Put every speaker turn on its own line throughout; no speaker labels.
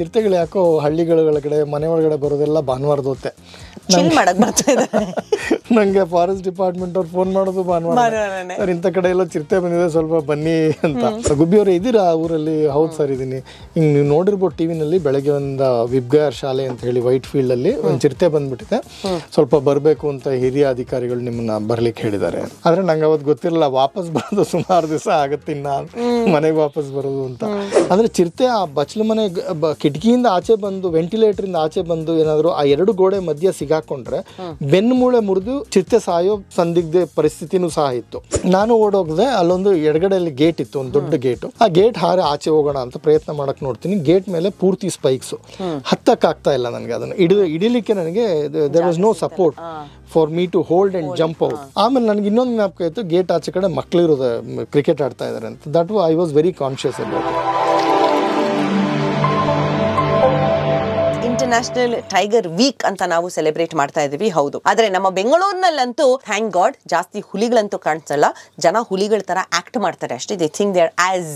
ಚಿರತೆಗಳು ಯಾಕೋ ಹಳ್ಳಿಗಳ ಕಡೆ ಮನೆ ಒಳಗಡೆ ಬರೋದೆಲ್ಲ ಭಾನುವಾರದೊತ್ತೆ ನಂಗೆ ಫಾರೆಸ್ಟ್ ಡಿಪಾರ್ಟ್ಮೆಂಟ್ ಅವ್ರು ಫೋನ್ ಮಾಡೋದು ಭಾನುವಾರ ಸರ್ ಇಂಥ ಕಡೆ ಎಲ್ಲ ಚಿರತೆ ಬಂದಿದೆ ಸ್ವಲ್ಪ ಬನ್ನಿ ಅಂತ ಗುಬ್ಬಿ ಅವ್ರು ಇದ್ದೀರಾ ಊರಲ್ಲಿ ಹೌದು ಸರ್ ಇದೀನಿ ಹಿಂಗ್ ನೀವು ನೋಡಿರ್ಬೋದು ಟಿವಿನಲ್ಲಿ ಬೆಳಗ್ಗೆ ಒಂದು ವಿಬ್ಗಾರ್ ಶಾಲೆ ಅಂತ ಹೇಳಿ ವೈಟ್ ಫೀಲ್ಡ್ ಅಲ್ಲಿ ಒಂದು ಚಿರತೆ ಬಂದ್ಬಿಟ್ಟಿದೆ ಸ್ವಲ್ಪ ಬರಬೇಕು ಅಂತ ಹಿರಿಯ ಅಧಿಕಾರಿಗಳು ನಿಮ್ಮನ್ನ ಬರ್ಲಿಕ್ಕೆ ಹೇಳಿದ್ದಾರೆ ಆದ್ರೆ ನಂಗೆ ಅವತ್ತು ಗೊತ್ತಿರಲ್ಲ ವಾಪಸ್ ಬರೋದು ಸುಮಾರು ದಿವಸ ಆಗತ್ತಿನ್ನ ಮನೆಗೆ ವಾಪಸ್ ಬರೋದು ಅಂತ ಅಂದ್ರೆ ಚಿರತೆ ಆ ಬಚ್ಚಲು ಮನೆ ಕಿಟಕಿಯಿಂದ ಆಚೆ ಬಂದು ಇಂದ ಆಚೆ ಬಂದು ಏನಾದ್ರು ಆ ಎರಡು ಗೋಡೆ ಮಧ್ಯೆ ಸಿಗಾಕೊಂಡ್ರೆ ಬೆನ್ನು ಮೂಳೆ ಮುರಿದು ಚಿತ್ತೆ ಸಾಯೋ ಸಂದಿಗ್ಧ ಪರಿಸ್ಥಿತಿನೂ ಸಹ ಇತ್ತು ನಾನು ಓಡೋಗ್ದೆ ಅಲ್ಲೊಂದು ಎಡಗಡೆಯಲ್ಲಿ ಗೇಟ್ ಇತ್ತು ಒಂದು ದೊಡ್ಡ ಗೇಟ್ ಆ ಗೇಟ್ ಹಾರಿ ಆಚೆ ಹೋಗೋಣ ಅಂತ ಪ್ರಯತ್ನ ಮಾಡಕ್ ನೋಡ್ತೀನಿ ಗೇಟ್ ಮೇಲೆ ಪೂರ್ತಿ ಸ್ಪೈಕ್ಸ್ ಹತ್ತಕ್ಕೆ ಆಗ್ತಾ ಇಲ್ಲ ನನಗೆ ಅದನ್ನ ಹಿಡಿದು ಹಿಡಿಲಿಕ್ಕೆ ನನಗೆ there was no support for me to hold and jump out ಆಮೇಲೆ ನನಗೆ ಇನ್ನೊಂದು ಜ್ಞಾಪಕ ಇತ್ತು ಗೇಟ್ ಆಚೆ ಕಡೆ ಮಕ್ಕಳಿರೋದು ಕ್ರಿಕೆಟ್ ಆಡ್ತಾ ಇದ್ದಾರೆ ಅಂತ that I was very conscious about
international tiger week ಅಂತ ನಾವು ಸೆಲೆಬ್ರೇಟ್ ಮಾಡ್ತಾ ಇದೀವಿ ಹೌದು ಆದ್ರೆ ನಮ್ಮ ಬೆಂಗಳೂರಿನಲ್ಲಂತೂ ಥ್ಯಾಂಕ್ ಗಾಡ್ ಜಾಸ್ತಿ ಹುಲಿಗಳಂತೂ ಕಾಣಿಸಲ್ಲ ಜನ ಹುಲಿಗಳ ತರ ಆಕ್ಟ್ ಮಾಡ್ತಾರೆ ಅಷ್ಟೇ they think they are as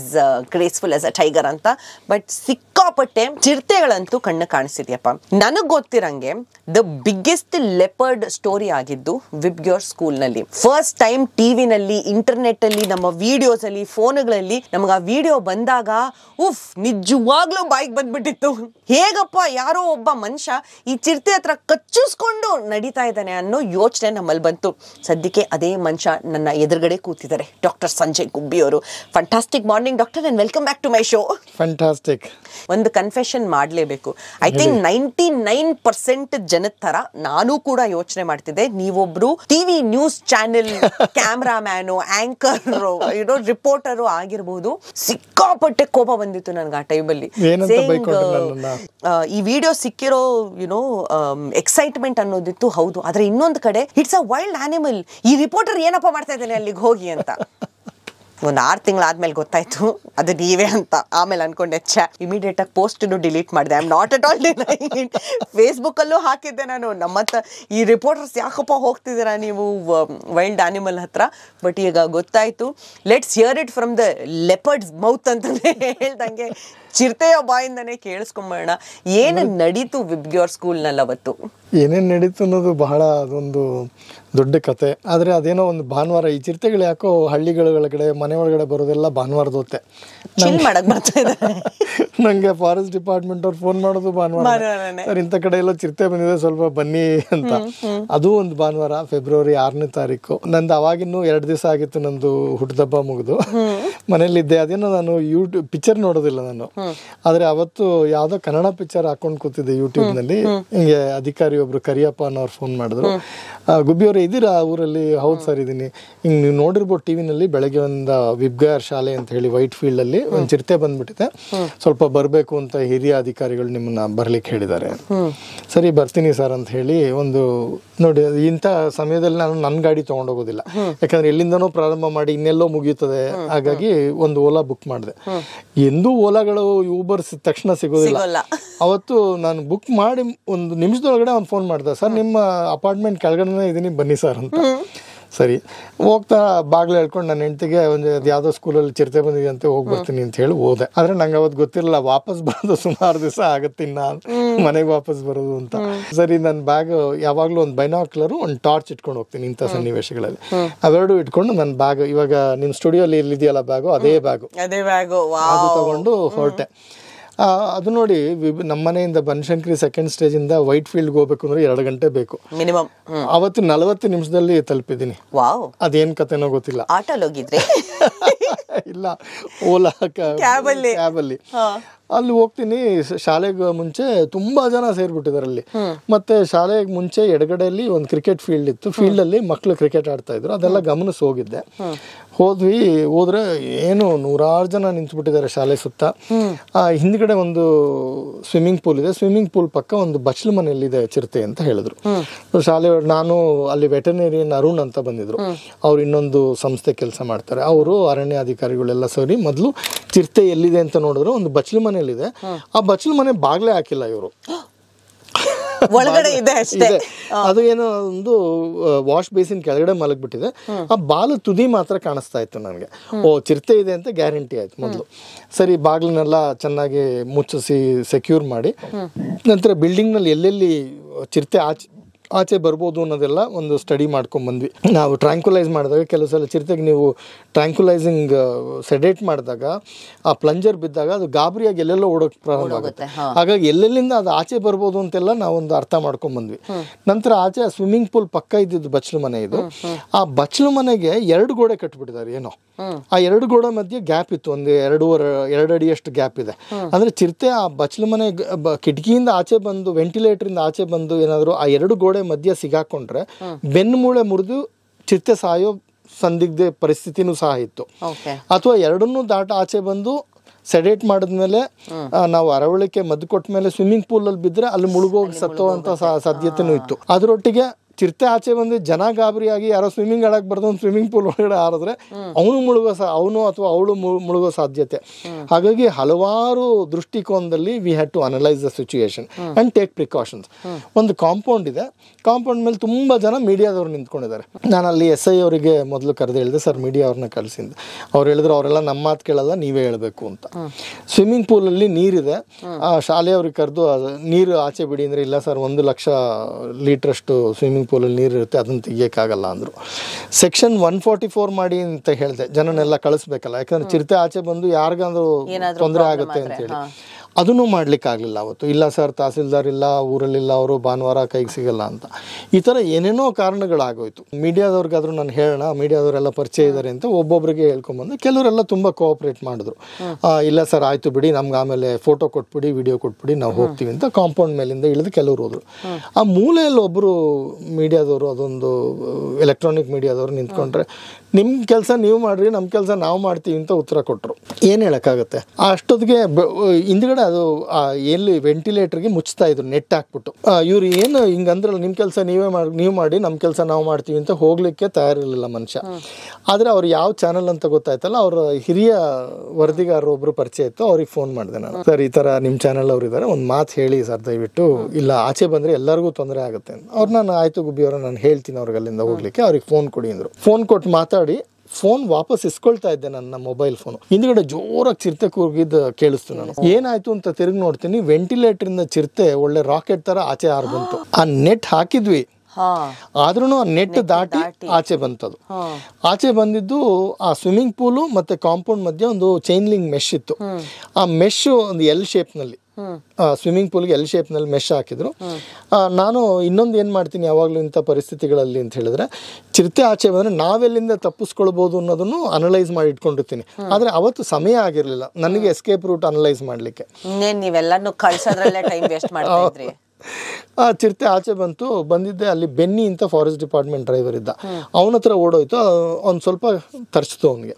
graceful as a tiger ಅಂತ ಬಟ್ ಸಿಕ್ಕಾಪಟ್ಟೆ ಚಿರತೆಗಳಂತೂ ಕಣ್ಣು ಕಾಣಿಸಿದ್ಯಪ್ಪ ನನಗ್ ಗೊತ್ತಿರಂಗೆ ದ ಬಿಗ್ಗೆಸ್ಟ್ ಲೆಪರ್ಡ್ ಸ್ಟೋರಿ ಆಗಿದ್ದು ವಿಬ್ ಸ್ಕೂಲ್ ನಲ್ಲಿ ಫಸ್ಟ್ ಟೈಮ್ ಟಿವಿನಲ್ಲಿ ಇಂಟರ್ನೆಟ್ ಅಲ್ಲಿ ನಮ್ಮ ವಿಡಿಯೋಸ್ ಅಲ್ಲಿ ಫೋನ್ಗಳಲ್ಲಿ ನಮ್ಗೆ ಆ ವಿಡಿಯೋ ಬಂದಾಗ ಉಫ್ ನಿಜವಾಗ್ಲೂ ಬಾಯಿಗೆ ಬಂದ್ಬಿಟ್ಟಿತ್ತು ಹೇಗಪ್ಪ ಯಾರೋ ಒಬ್ಬ ಒಬ್ಬ ಮನುಷ್ಯ ಈ ಚಿರತೆ ಹತ್ರ ಕಚ್ಚಿಸ್ಕೊಂಡು ನಡೀತಾ ಇದ್ದಾನೆ ಅನ್ನೋ ಯೋಚನೆ ನಮ್ಮಲ್ಲಿ ಬಂತು ಸದ್ಯಕ್ಕೆ ಅದೇ ಮನುಷ್ಯ ನನ್ನ ಎದುರುಗಡೆ ಕೂತಿದ್ದಾರೆ ಡಾಕ್ಟರ್ ಸಂಜಯ್ ಗುಬ್ಬಿ ಅವರು fantastic morning doctor and welcome back to my show fantastic ಒಂದು ಕನ್ಫೆಷನ್ ಮಾಡಲೇಬೇಕು I think ninety nine percent ಜನದ ತರ ನಾನು ಕೂಡ ಯೋಚನೆ ಮಾಡ್ತಿದ್ದೆ ನೀವೊಬ್ರು TV news channel camera anchor you know reporter ಆಗಿರಬಹುದು ಸಿಕ್ಕಾಪಟ್ಟೆ ಕೋಪ ಬಂದಿತ್ತು ನನ್ಗೆ ಆ ಟೈಮಲ್ಲಿ uh, ಈ ವಿಡಿಯೋ ಸಿಕ್ ಸಿಕ್ಕಿರೋ ಯುನೋ ಎಕ್ಸೈಟ್ಮೆಂಟ್ um, ಅನ್ನೋದಿತ್ತು ಹೌದು ಆದರೆ ಇನ್ನೊಂದು ಕಡೆ ಇಟ್ಸ್ ಅ ವೈಲ್ಡ್ ಆನಿಮಲ್ ಈ ರಿಪೋರ್ಟರ್ ಏನಪ್ಪ ಮಾಡ್ತಾ ಇದ್ದಾನೆ ಅಲ್ಲಿಗೆ ಹೋಗಿ ಅಂತ ಒಂದು ಆರು ತಿಂಗಳು ಆದ್ಮೇಲೆ ಗೊತ್ತಾಯ್ತು ಅದು ನೀವೇ ಅಂತ ಆಮೇಲೆ ಅನ್ಕೊಂಡೆ ಛ ಇಮಿಡಿಯೇಟ್ ಆಗಿ ಪೋಸ್ಟ್ ಡಿಲೀಟ್ ಮಾಡಿದೆ I not at all Facebook ಅಲ್ಲೂ ಹಾಕಿದ್ದೆ ನಾನು ಹತ್ರ ಈ ರಿಪೋರ್ಟರ್ಸ್ ಯಾಕಪ್ಪ ಹೋಗ್ತಿದ್ದೀರಾ ನೀವು ವೈಲ್ಡ್ um, ಆನಿಮಲ್ ಹತ್ರ ಬಟ್ ಈಗ ಗೊತ್ತಾಯ್ತು let's hear it from the leopard's mouth ಅಂತಲೇ ಹೇಳ್ದಂಗೆ ಚಿರತೆಯ ಬಾಯಿಂದನೇ ಕೇಳಿಸ್ಕೊಂಬೋಣ ಏನು ನಡೀತು ವಿಬ್ಗ್ಯೋರ್ ಸ್ಕೂಲ್ನಲ್ಲಿ ಅವತ್ತು
ಏನೇನು ನಡೀತು ಅನ್ನೋದು ಬಹಳ ಅದೊಂದು ದೊಡ್ಡ ಕತೆ ಆದರೆ ಅದೇನೋ ಒಂದು ಭಾನುವಾರ ಈ ಚಿರತೆಗಳು ಯಾಕೋ ಹಳ್ಳಿಗಳ ಒಳಗಡೆ ಮನೆ ಒಳಗಡೆ ಬರೋದೆಲ್ಲ ಭಾನುವಾರದ ಹೊತ್ತೆ ನಂಗೆ ಫಾರೆಸ್ಟ್ ಡಿಪಾರ್ಟ್ಮೆಂಟ್ ಅವ್ರು ಫೋನ್ ಮಾಡೋದು ಭಾನುವಾರ ಇಂಥ ಕಡೆ ಎಲ್ಲ ಚಿರತೆ ಬಂದಿದೆ ಸ್ವಲ್ಪ ಬನ್ನಿ ಅಂತ ಅದು ಒಂದು ಭಾನುವಾರ ಫೆಬ್ರವರಿ ಆರನೇ ತಾರೀಕು ನಂದು ಅವಾಗಿನ್ನೂ ಎರಡು ದಿವಸ ಆಗಿತ್ತು ನಂದು ಹುಟ್ಟದಬ್ಬ ಮುಗಿದು ಮನೇಲಿದ್ದೆ ಅದೇನೋ ನಾನು ಯೂಟ್ಯೂಬ್ ಪಿಕ್ಚರ್ ನೋಡೋದಿಲ್ಲ ನಾನು ಆದರೆ ಅವತ್ತು ಯಾವ್ದೋ ಕನ್ನಡ ಪಿಕ್ಚರ್ ಹಾಕೊಂಡು ಕೂತಿದ್ದೆ ಯೂಟ್ಯೂಬ್ನಲ್ಲಿ ಹಿಂಗೆ ಅಧಿಕಾರಿ ಒಬ್ರು ಕರಿಯಪ್ಪ ಅನ್ನೋರು ಫೋನ್ ಮಾಡಿದ್ರು ಗುಬ್ಬಿಯವರು ಇದ್ದೀರಾ ಊರಲ್ಲಿ ಹೌದು ಸರ್ ಇದೀನಿ ಹಿಂಗೆ ನೀವು ನೋಡಿರ್ಬೋದು ಟಿ ವಿನಲ್ಲಿ ಬೆಳಗ್ಗೆ ಒಂದು ವಿಬ್ಗಾರ್ ಶಾಲೆ ಅಂತ ಹೇಳಿ ವೈಟ್ ಅಲ್ಲಿ ಒಂದು ಚಿರತೆ ಬಂದ್ಬಿಟ್ಟಿದೆ ಸ್ವಲ್ಪ ಬರಬೇಕು ಅಂತ ಹಿರಿಯ ಅಧಿಕಾರಿಗಳು ನಿಮ್ಮನ್ನ ಬರ್ಲಿಕ್ಕೆ ಹೇಳಿದ್ದಾರೆ ಸರಿ ಬರ್ತೀನಿ ಸರ್ ಅಂತ ಹೇಳಿ ಒಂದು ನೋಡಿ ಇಂಥ ಸಮಯದಲ್ಲಿ ನಾನು ನನ್ನ ಗಾಡಿ ತೊಗೊಂಡೋಗೋದಿಲ್ಲ ಯಾಕಂದ್ರೆ ಎಲ್ಲಿಂದನೋ ಪ್ರಾರಂಭ ಮಾಡಿ ಇನ್ನೆಲ್ಲೋ ಮುಗಿಯುತ್ತದೆ ಹಾಗಾಗಿ ಒಂದು ಓಲಾ ಬುಕ್ ಮಾಡಿದೆ ಎಂದೂ ಓಲಾಗಳು ಊಬರ್ಸ್ ತಕ್ಷಣ ಸಿಗೋದಿಲ್ಲ ಅವತ್ತು ನಾನು ಬುಕ್ ಮಾಡಿ ಒಂದು ನಿಮಿಷದೊಳಗಡೆ ಅವ್ನು ಫೋನ್ ಮಾಡ್ದೆ ಸರ್ ನಿಮ್ಮ ಅಪಾರ್ಟ್ಮೆಂಟ್ ಕೆಳಗಡೆನೇ ಇದ್ದೀನಿ ಬನ್ನಿ ಸರ್ ಅಂತ ಸರಿ ಹೋಗ್ತಾ ಬಾಗ್ಲು ಹೇಳ್ಕೊಂಡು ನನ್ನ ಹೆಂಡತಿಗೆ ಒಂದು ಯಾವುದೋ ಸ್ಕೂಲಲ್ಲಿ ಚಿರತೆ ಬಂದಿದೆ ಅಂತ ಹೋಗಿ ಬರ್ತೀನಿ ಅಂತ ಹೇಳಿ ಹೋದೆ ಆದರೆ ನಂಗೆ ಅವತ್ತು ಗೊತ್ತಿರಲಿಲ್ಲ ವಾಪಸ್ ಬರೋದು ಸುಮಾರು ದಿವಸ ಆಗುತ್ತೆ ನಾನು ಮನೆಗೆ ವಾಪಸ್ ಬರೋದು ಅಂತ ಸರಿ ನನ್ನ ಬ್ಯಾಗ್ ಯಾವಾಗಲೂ ಒಂದು ಬೈನಾಕ್ಲರು ಒಂದು ಟಾರ್ಚ್ ಇಟ್ಕೊಂಡು ಹೋಗ್ತೀನಿ ಇಂಥ ಸನ್ನಿವೇಶಗಳಲ್ಲಿ ಅವೆರಡು ಇಟ್ಕೊಂಡು ನನ್ನ ಬ್ಯಾಗ್ ಇವಾಗ ನಿಮ್ಮ ಸ್ಟುಡಿಯೋಲಿ ಇಲ್ಲಿದೆಯಲ್ಲ ಬ್ಯಾಗು ಅದೇ ಬ್ಯಾಗು ಅದೇ ಬ್ಯಾಗು ತಗೊಂಡು ಹೊರಟೆ ಅದು ನೋಡಿ ಮನೆಯಿಂದ ಬನಶಂಕರಿ ಸೆಕೆಂಡ್ ಸ್ಟೇಜಿಂದ ವೈಟ್ ಫೀಲ್ಡ್ಗೆ ಹೋಗ್ಬೇಕು ಅಂದ್ರೆ ಎರಡು ಗಂಟೆ ಬೇಕು ಮಿನಿಮಮ್ ಅವತ್ತು ನಲವತ್ತು ನಿಮಿಷದಲ್ಲಿ ತಲುಪಿದ್ದೀನಿ ಅದೇನ್ ಕತೆನೋ ಗೊತ್ತಿಲ್ಲ ಆಟೋಲ್ ಹೋಗಿದ್ರೆ ಇಲ್ಲ ಓಲಾ ಕ್ಯಾಬಲ್ಲಿ ಅಲ್ಲಿ ಹೋಗ್ತೀನಿ ಶಾಲೆಗೆ ಮುಂಚೆ ತುಂಬಾ ಜನ ಸೇರ್ಬಿಟ್ಟಿದ್ದಾರೆ ಅಲ್ಲಿ ಮತ್ತೆ ಶಾಲೆಗೆ ಮುಂಚೆ ಎಡಗಡೆಯಲ್ಲಿ ಒಂದು ಕ್ರಿಕೆಟ್ ಫೀಲ್ಡ್ ಇತ್ತು ಫೀಲ್ಡ್ ಅಲ್ಲಿ ಮಕ್ಕಳು ಕ್ರಿಕೆಟ್ ಆಡ್ತಾ ಇದ್ರು ಅದೆಲ್ಲ ಗಮನಿಸಿ ಹೋಗಿದ್ದೆ ಹೋದ್ವಿ ಹೋದ್ರೆ ಏನು ನೂರಾರು ಜನ ಬಿಟ್ಟಿದ್ದಾರೆ ಶಾಲೆ ಸುತ್ತ ಆ ಹಿಂದ್ಗಡೆ ಒಂದು ಸ್ವಿಮ್ಮಿಂಗ್ ಪೂಲ್ ಇದೆ ಸ್ವಿಮ್ಮಿಂಗ್ ಪೂಲ್ ಪಕ್ಕ ಒಂದು ಮನೆ ಮನೆಯಲ್ಲಿದೆ ಚಿರತೆ ಅಂತ ಹೇಳಿದ್ರು ಶಾಲೆ ನಾನು ಅಲ್ಲಿ ವೆಟರ್ನರಿಯನ್ ಅರುಣ್ ಅಂತ ಬಂದಿದ್ರು ಅವ್ರು ಇನ್ನೊಂದು ಸಂಸ್ಥೆ ಕೆಲಸ ಮಾಡ್ತಾರೆ ಅವರು ಅರಣ್ಯ ಅಧಿಕಾರಿಗಳೆಲ್ಲ ಸರಿ ಮೊದಲು ಚಿರತೆ ಎಲ್ಲಿದೆ ಅಂತ ನೋಡಿದ್ರು ಒಂದು ಬಚ್ಲು ಮನೆ ಮನೆಯಲ್ಲಿದೆ ಆ ಬಚ್ಚಲ ಮನೆ ಬಾಗ್ಲೇ ಹಾಕಿಲ್ಲ ಇವರು ಇದೆ ಅದು ಏನೋ ಒಂದು ವಾಶ್ ಬೇಸಿನ್ ಕೆಳಗಡೆ ಮಲಗ್ಬಿಟ್ಟಿದೆ ಆ ಬಾಲ ತುದಿ ಮಾತ್ರ ಕಾಣಿಸ್ತಾ ಇತ್ತು ನನಗೆ ಓ ಚಿರತೆ ಇದೆ ಅಂತ ಗ್ಯಾರಂಟಿ ಆಯ್ತು ಮೊದಲು ಸರಿ ಬಾಗಿಲನ್ನೆಲ್ಲ ಚೆನ್ನಾಗಿ ಮುಚ್ಚಿಸಿ ಸೆಕ್ಯೂರ್ ಮಾಡಿ ನಂತರ ಬಿಲ್ಡಿಂಗ್ ನಲ್ಲಿ ಎಲ್ಲೆಲ್ಲಿ ಚಿರತೆ ಆಚೆ ಆಚೆ ಬರ್ಬೋದು ಅನ್ನೋದೆಲ್ಲ ಒಂದು ಸ್ಟಡಿ ಬಂದ್ವಿ ನಾವು ಟ್ರ್ಯಾಂಕ್ಯುಲೈಸ್ ಮಾಡಿದಾಗ ಕೆಲವು ಸಲ ಚಿರತೆಗೆ ನೀವು ಟ್ರ್ಯಾಂಕ್ಯುಲೈಸಿಂಗ್ ಸೆಡೇಟ್ ಮಾಡಿದಾಗ ಆ ಪ್ಲಂಜರ್ ಬಿದ್ದಾಗ ಅದು ಗಾಬರಿಯಾಗಿ ಎಲ್ಲೆಲ್ಲೋ ಓಡೋಕೆ ಪ್ರಾರಂಭ ಆಗುತ್ತೆ ಹಾಗಾಗಿ ಎಲ್ಲೆಲ್ಲಿಂದ ಅದು ಆಚೆ ಬರ್ಬೋದು ಅಂತೆಲ್ಲ ನಾವೊಂದು ಅರ್ಥ ಬಂದ್ವಿ ನಂತರ ಆಚೆ ಆ ಸ್ವಿಮ್ಮಿಂಗ್ ಪೂಲ್ ಪಕ್ಕ ಇದ್ದಿದ್ದು ಬಚ್ಚಲು ಮನೆ ಇದು ಆ ಬಚ್ಚಲು ಮನೆಗೆ ಎರಡು ಗೋಡೆ ಕಟ್ಬಿಟ್ಟಿದ್ದಾರೆ ಏನೋ ಆ ಎರಡು ಗೋಡೆ ಮಧ್ಯೆ ಗ್ಯಾಪ್ ಇತ್ತು ಒಂದು ಎರಡೂವರೆ ಎರಡು ಅಡಿಯಷ್ಟು ಗ್ಯಾಪ್ ಇದೆ ಅಂದ್ರೆ ಚಿರತೆ ಆ ಬಚ್ಚಲು ಮನೆ ಕಿಟಕಿಯಿಂದ ಆಚೆ ಬಂದು ವೆಂಟಿಲೇಟರಿಂದ ಆಚೆ ಬಂದು ಏನಾದರೂ ಆ ಎರಡು ಗೋಡೆ ಮದ್ಯ ಸಿಗಾಕೊಂಡ್ರೆ ಬೆನ್ ಮೂಳೆ ಮುರಿದು ಚಿರತೆ ಸಾಯೋ ಸಂದಿಗ್ಧ ಪರಿಸ್ಥಿತಿನೂ ಸಹ ಇತ್ತು ಅಥವಾ ಎರಡನ್ನೂ ದಾಟ ಆಚೆ ಬಂದು ಸೆಡೇಟ್ ಮಾಡಿದ್ಮೇಲೆ ನಾವು ಅರವಳಿಕೆ ಮದ್ದು ಕೊಟ್ಟ ಮೇಲೆ ಸ್ವಿಮ್ಮಿಂಗ್ ಪೂಲ್ ಅಲ್ಲಿ ಬಿದ್ರೆ ಅಲ್ಲಿ ಮುಳುಗೋಗಿ ಅಂತ ಸಾಧ್ಯತೆನೂ ಇತ್ತು ಅದರೊಟ್ಟಿಗೆ ಚಿರತೆ ಆಚೆ ಬಂದು ಜನ ಗಾಬರಿಯಾಗಿ ಯಾರೋ ಸ್ವಿಮ್ಮಿಂಗ್ ಆಡಕ್ಕೆ ಒಂದು ಸ್ವಿಮ್ಮಿಂಗ್ ಪೂಲ್ ಒಳಗಡೆ ಆಡಿದ್ರೆ ಅವನು ಮುಳುಗೋ ಅವನು ಅಥವಾ ಅವಳು ಮುಳುಗೋ ಸಾಧ್ಯತೆ ಹಾಗಾಗಿ ಹಲವಾರು ದೃಷ್ಟಿಕೋನದಲ್ಲಿ we had to analyse the situation and take precautions ಒಂದು ಕಾಂಪೌಂಡ್ ಇದೆ ಕಾಂಪೌಂಡ್ ಮೇಲೆ ತುಂಬ ಜನ ಮೀಡಿಯಾದವ್ರು ನಿಂತ್ಕೊಂಡಿದ್ದಾರೆ ನಾನು ಅಲ್ಲಿ ಎಸ್ ಐ ಅವರಿಗೆ ಮೊದಲು ಕರೆದು ಹೇಳಿದೆ ಸರ್ ಮೀಡಿಯಾ ಅವ್ರನ್ನ ಕಳಿಸಿದ್ದು ಅವ್ರು ಹೇಳಿದ್ರು ಅವರೆಲ್ಲ ನಮ್ಮ ಮಾತು ಕೇಳಲ್ಲ ನೀವೇ ಹೇಳಬೇಕು ಅಂತ ಸ್ವಿಮ್ಮಿಂಗ್ ಪೂಲಲ್ಲಿ ನೀರಿದೆ ಶಾಲೆಯವ್ರಿಗೆ ಕರೆದು ನೀರು ಆಚೆ ಬಿಡಿ ಅಂದರೆ ಇಲ್ಲ ಸರ್ ಒಂದು ಲಕ್ಷ ಲೀಟ್ರಷ್ಟು ಸ್ವಿಮ್ಮಿಂಗ್ ಸ್ವಿಮ್ಮಿಂಗ್ ಪೂಲಲ್ಲಿ ನೀರಿರುತ್ತೆ ಅದನ್ನು ತೆಗಿಯೋಕ್ಕಾಗಲ್ಲ ಅಂದರು ಸೆಕ್ಷನ್ ಒನ್ ಫೋರ್ಟಿ ಫೋರ್ ಮಾಡಿ ಅಂತ ಹೇಳಿದೆ ಜನನೆಲ್ಲ ಕಳಿಸ್ಬೇಕಲ್ಲ ಯಾಕಂದ್ರೆ ಚಿರತೆ ಆಚೆ ಬಂದು ಯಾರಿಗಾದ್ರೂ ತೊಂದರೆ ಆಗುತ್ತೆ ಅಂತೇಳಿ ಅದನ್ನು ಮಾಡಲಿಕ್ಕಾಗಲಿಲ್ಲ ಅವತ್ತು ಇಲ್ಲ ಸರ್ ತಹಸೀಲ್ದಾರ್ ಇಲ್ಲ ಊರಲ್ಲಿಲ್ಲ ಅವರು ಭಾನುವಾರ ಕೈಗೆ ಸಿಗಲ್ಲ ಅಂತ ಈ ಥರ ಏನೇನೋ ಕಾರಣಗಳಾಗೋಯ್ತು ಮೀಡಿಯಾದವ್ರಿಗಾದ್ರೂ ನಾನು ಹೇಳೋಣ ಮೀಡಿಯಾದವರೆಲ್ಲ ಪರಿಚಯ ಇದ್ದಾರೆ ಅಂತ ಒಬ್ಬೊಬ್ಬರಿಗೆ ಹೇಳ್ಕೊಂಬಂದು ಕೆಲವರೆಲ್ಲ ತುಂಬ ಕೋಆಪ್ರೇಟ್ ಮಾಡಿದ್ರು ಇಲ್ಲ ಸರ್ ಆಯಿತು ಬಿಡಿ ನಮ್ಗೆ ಆಮೇಲೆ ಫೋಟೋ ಕೊಟ್ಬಿಡಿ ವಿಡಿಯೋ ಕೊಟ್ಬಿಡಿ ನಾವು ಹೋಗ್ತೀವಿ ಅಂತ ಕಾಂಪೌಂಡ್ ಮೇಲಿಂದ ಇಳಿದು ಕೆಲವರು ಹೋದರು ಆ ಮೂಲೆಯಲ್ಲಿ ಒಬ್ಬರು ಮೀಡಿಯಾದವರು ಅದೊಂದು ಎಲೆಕ್ಟ್ರಾನಿಕ್ ಮೀಡಿಯಾದವರು ನಿಂತ್ಕೊಂಡ್ರೆ ನಿಮ್ಮ ಕೆಲಸ ನೀವು ಮಾಡ್ರಿ ನಮ್ಮ ಕೆಲಸ ನಾವು ಮಾಡ್ತೀವಿ ಅಂತ ಉತ್ತರ ಕೊಟ್ಟರು ಏನು ಹೇಳೋಕ್ಕಾಗುತ್ತೆ ಅಷ್ಟೊತ್ತಿಗೆ ಹಿಂದ್ಗಡೆ ಅದು ಎಲ್ಲಿ ಗೆ ಮುಚ್ಚತಾ ಇದ್ರು ನೆಟ್ ಹಾಕ್ಬಿಟ್ಟು ಇವ್ರು ಏನು ಹಿಂಗಂದ್ರಲ್ಲ ನಿಮ್ಮ ಕೆಲಸ ನೀವೇ ಮಾಡಿ ನೀವು ಮಾಡಿ ನಮ್ ಕೆಲಸ ನಾವು ಮಾಡ್ತೀವಿ ಅಂತ ಹೋಗ್ಲಿಕ್ಕೆ ತಯಾರಿರಲಿಲ್ಲ ಮನುಷ್ಯ ಆದ್ರೆ ಅವ್ರು ಯಾವ ಚಾನಲ್ ಅಂತ ಗೊತ್ತಾಯ್ತಲ್ಲ ಅವ್ರ ಹಿರಿಯ ಒಬ್ರು ಪರಿಚಯ ಇತ್ತು ಅವ್ರಿಗೆ ಫೋನ್ ಮಾಡಿದೆ ನಾನು ಸರ್ ಈ ತರ ನಿಮ್ಮ ಚಾನಲ್ ಅವ್ರು ಇದಾರೆ ಒಂದು ಮಾತು ಹೇಳಿ ಸರ್ ದಯವಿಟ್ಟು ಇಲ್ಲ ಆಚೆ ಬಂದ್ರೆ ಎಲ್ಲರಿಗೂ ತೊಂದರೆ ಆಗುತ್ತೆ ಅವ್ರು ನಾನು ಆಯಿತು ಗುಬ್ಬಿಯವರ ನಾನು ಹೇಳ್ತೀನಿ ಅವ್ರಿಗೆ ಅಲ್ಲಿಂದ ಹೋಗ್ಲಿಕ್ಕೆ ಅವ್ರಿಗೆ ಫೋನ್ ಕೊಡಿ ಅಂದ್ರು ಫೋನ್ ಕೊಟ್ಟು ಮಾತಾಡಿ ಮಾತಾಡಿ ಫೋನ್ ವಾಪಸ್ ಇಸ್ಕೊಳ್ತಾ ಇದ್ದೆ ನನ್ನ ಮೊಬೈಲ್ ಫೋನ್ ಹಿಂದ್ಗಡೆ ಜೋರಾಗಿ ಚಿರತೆ ಕೂಗಿದ್ ಕೇಳಿಸ್ತು ನಾನು ಏನಾಯ್ತು ಅಂತ ತಿರುಗಿ ನೋಡ್ತೀನಿ ವೆಂಟಿಲೇಟರ್ ಇಂದ ಚಿರತೆ ಒಳ್ಳೆ ರಾಕೆಟ್ ತರ ಆಚೆ ಹಾರ್ ಬಂತು ಆ ನೆಟ್ ಹಾಕಿದ್ವಿ ಆದ್ರೂ ನೆಟ್ ದಾಟಿ ಆಚೆ ಬಂತದು ಆಚೆ ಬಂದಿದ್ದು ಆ ಸ್ವಿಮ್ಮಿಂಗ್ ಪೂಲು ಮತ್ತೆ ಕಾಂಪೌಂಡ್ ಮಧ್ಯೆ ಒಂದು ಚೈನ್ಲಿಂಗ್ ಮೆಶ್ ಇತ್ತು ಆ ಮೆಶ್ ಒಂದು ಎಲ್ ಶೇಪ್ ನಲ್ಲಿ ಸ್ವಿಮ್ಮಿಂಗ್ ಪೂಲ್ಗೆ ಎಲ್ ಶೇಪ್ ನಲ್ಲಿ ಮೆಶ್ ಹಾಕಿದ್ರು ನಾನು ಇನ್ನೊಂದು ಏನು ಮಾಡ್ತೀನಿ ಯಾವಾಗಲೂ ಇಂಥ ಪರಿಸ್ಥಿತಿಗಳಲ್ಲಿ ಅಂತ ಹೇಳಿದ್ರೆ ಚಿರತೆ ಆಚೆ ಬಂದ್ರೆ ನಾವೆಲ್ಲಿಂದ ತಪ್ಪಿಸ್ಕೊಳ್ಬಹುದು ಅನ್ನೋದನ್ನು ಅನಲೈಸ್ ಮಾಡಿ ಇಟ್ಕೊಂಡಿರ್ತೀನಿ ಆದ್ರೆ ಅವತ್ತು ಸಮಯ ಆಗಿರಲಿಲ್ಲ ನನಗೆ ಎಸ್ಕೇಪ್ ರೂಟ್ ಅನಲೈಸ್ ಮಾಡ್ಲಿಕ್ಕೆ
ನೀವೆಲ್ಲ ಕಳ್ಸೋದ್ರಲ್ಲೇ ಟೈಮ್ ವೇಸ್ಟ್
ಆ ಚಿರತೆ ಆಚೆ ಬಂತು ಬಂದಿದ್ದೆ ಅಲ್ಲಿ ಬೆನ್ನಿ ಅಂತ ಫಾರೆಸ್ಟ್ ಡಿಪಾರ್ಟ್ಮೆಂಟ್ ಡ್ರೈವರ್ ಇದ್ದ ಅವನ ಹತ್ರ ಓಡೋಯ್ತು ಅವ್ನು ಸ್ವಲ್ಪ ತರಿಸ್ತು ಅವನಿಗೆ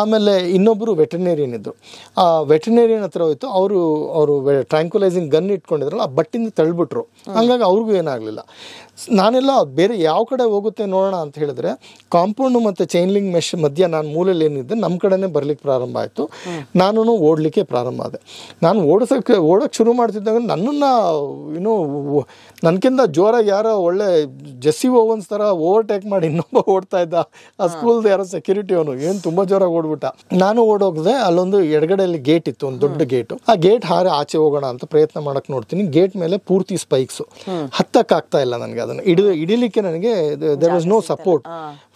ಆಮೇಲೆ ಇನ್ನೊಬ್ಬರು ವೆಟರ್ನೇರಿಯನ್ ಇದ್ದರು ಆ ವೆಟರ್ನೇರಿಯನ್ ಹತ್ರ ಹೋಯ್ತು ಅವರು ಅವರು ಟ್ರ್ಯಾಂಕ್ವಲೈಸಿಂಗ್ ಗನ್ ಇಟ್ಕೊಂಡಿದ್ರಲ್ಲ ಆ ಬಟ್ಟಿಂದ ತಳ್ಳಿಬಿಟ್ರು ಹಂಗಾಗಿ ಅವ್ರಿಗೂ ಏನಾಗಲಿಲ್ಲ ನಾನೆಲ್ಲ ಬೇರೆ ಯಾವ ಕಡೆ ಹೋಗುತ್ತೆ ನೋಡೋಣ ಅಂತ ಹೇಳಿದ್ರೆ ಕಾಂಪೌಂಡ್ ಮತ್ತು ಚೈನ್ಲಿಂಗ್ ಮೆಶ್ ಮಧ್ಯ ನಾನು ಮೂಲೆಯಲ್ಲಿ ಏನಿದ್ದೆ ನಮ್ಮ ಕಡೆನೇ ಬರಲಿಕ್ಕೆ ಪ್ರಾರಂಭ ಆಯಿತು ನಾನು ಓಡಲಿಕ್ಕೆ ಪ್ರಾರಂಭ ಆದೆ ನಾನು ಓಡಿಸೋಕ್ಕೆ ಓಡೋಕ್ಕೆ ಶುರು ಮಾಡ್ತಿದ್ದಾಗ ನನ್ನನ್ನು ಇನ್ನೂ ನನಗಿಂತ ಜೋರಾಗಿ ಯಾರೋ ಒಳ್ಳೆ ಜೆಸ್ಸಿ ಓವನ್ಸ್ ಥರ ಓವರ್ಟೇಕ್ ಮಾಡಿ ಇನ್ನೊಬ್ಬ ಓಡ್ತಾ ಇದ್ದ ಆ ಸ್ಕೂಲ್ದು ಯಾರೋ ಸೆಕ್ಯೂರಿಟಿ ಅವನು ಏನು ತುಂಬ ಜೋರಾಗಿ ಓಡ್ಬಿಟ್ಟ ನಾನು ಓಡೋಗದೆ ಅಲ್ಲೊಂದು ಎಡಗಡೆಯಲ್ಲಿ ಗೇಟ್ ಇತ್ತು ಒಂದು ದೊಡ್ಡ ಗೇಟು ಆ ಗೇಟ್ ಹಾರಿ ಆಚೆ ಹೋಗೋಣ ಅಂತ ಪ್ರಯತ್ನ ಮಾಡೋಕ್ಕೆ ನೋಡ್ತೀನಿ ಗೇಟ್ ಮೇಲೆ ಪೂರ್ತಿ ಸ್ಪೈಕ್ಸು ಹತ್ತಕ್ಕಾಗ್ತಾ ಇಲ್ಲ ನನಗೆ ಅದನ್ನು ಇಡ ನನಗೆ there was no support